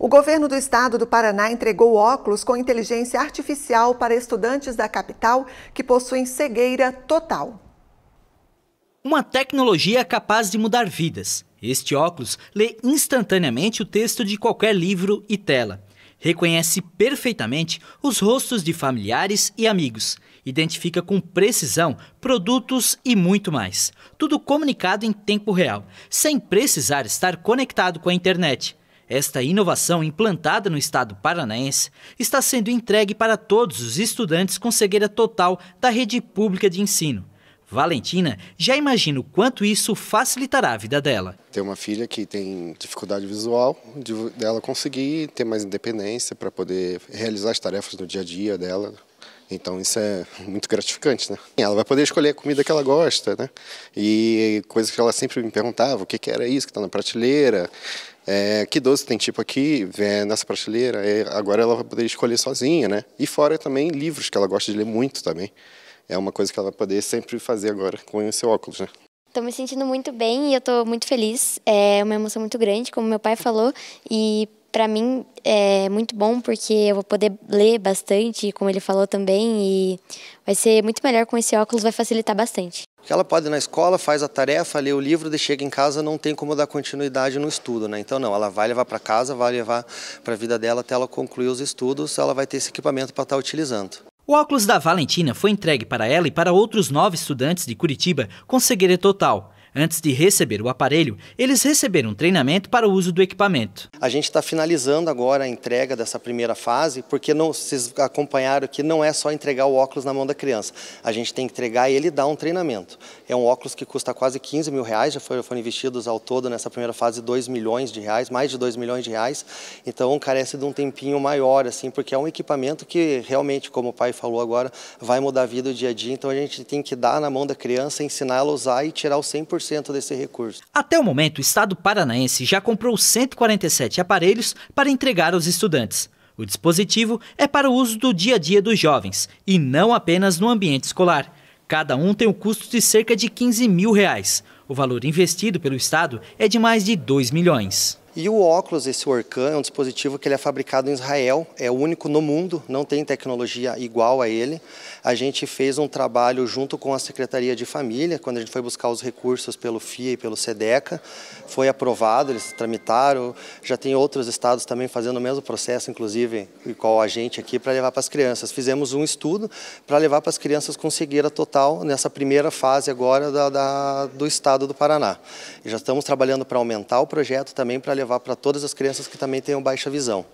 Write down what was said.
O governo do estado do Paraná entregou óculos com inteligência artificial para estudantes da capital que possuem cegueira total. Uma tecnologia capaz de mudar vidas. Este óculos lê instantaneamente o texto de qualquer livro e tela. Reconhece perfeitamente os rostos de familiares e amigos. Identifica com precisão produtos e muito mais. Tudo comunicado em tempo real, sem precisar estar conectado com a internet. Esta inovação, implantada no estado paranaense, está sendo entregue para todos os estudantes com cegueira total da rede pública de ensino. Valentina já imagina o quanto isso facilitará a vida dela. Tem uma filha que tem dificuldade visual, dela de, de conseguir ter mais independência para poder realizar as tarefas do dia a dia dela, então isso é muito gratificante, né? Ela vai poder escolher a comida que ela gosta, né? E coisas que ela sempre me perguntava, o que, que era isso que está na prateleira, é, que doce tem tipo aqui é, nessa prateleira. É, agora ela vai poder escolher sozinha, né? E fora também livros que ela gosta de ler muito também. É uma coisa que ela vai poder sempre fazer agora com o seu óculos, né? Estou me sentindo muito bem e eu estou muito feliz. É uma emoção muito grande, como meu pai falou, e para mim é muito bom porque eu vou poder ler bastante, como ele falou também, e vai ser muito melhor com esse óculos, vai facilitar bastante. Ela pode ir na escola, faz a tarefa, lê o livro, chega em casa, não tem como dar continuidade no estudo, né? Então não, ela vai levar para casa, vai levar para a vida dela até ela concluir os estudos, ela vai ter esse equipamento para estar tá utilizando. O óculos da Valentina foi entregue para ela e para outros nove estudantes de Curitiba com cegueira total. Antes de receber o aparelho, eles receberam treinamento para o uso do equipamento. A gente está finalizando agora a entrega dessa primeira fase, porque não, vocês acompanharam que não é só entregar o óculos na mão da criança. A gente tem que entregar e ele dar um treinamento. É um óculos que custa quase 15 mil reais, já foram, foram investidos ao todo nessa primeira fase 2 milhões de reais, mais de 2 milhões de reais. Então carece de um tempinho maior, assim, porque é um equipamento que realmente, como o pai falou agora, vai mudar a vida do dia a dia. Então a gente tem que dar na mão da criança, ensinar ela a usar e tirar o 100% 100% desse recurso. Até o momento, o Estado paranaense já comprou 147 aparelhos para entregar aos estudantes. O dispositivo é para o uso do dia a dia dos jovens e não apenas no ambiente escolar. Cada um tem um custo de cerca de 15 mil reais. O valor investido pelo Estado é de mais de 2 milhões. E o óculos, esse Orcan, é um dispositivo que ele é fabricado em Israel, é o único no mundo, não tem tecnologia igual a ele. A gente fez um trabalho junto com a Secretaria de Família, quando a gente foi buscar os recursos pelo FIA e pelo SEDECA, foi aprovado, eles tramitaram, já tem outros estados também fazendo o mesmo processo, inclusive igual a gente aqui, para levar para as crianças. Fizemos um estudo para levar para as crianças com cegueira total nessa primeira fase agora da, da, do estado do Paraná. E já estamos trabalhando para aumentar o projeto também para levar levar para todas as crianças que também tenham baixa visão.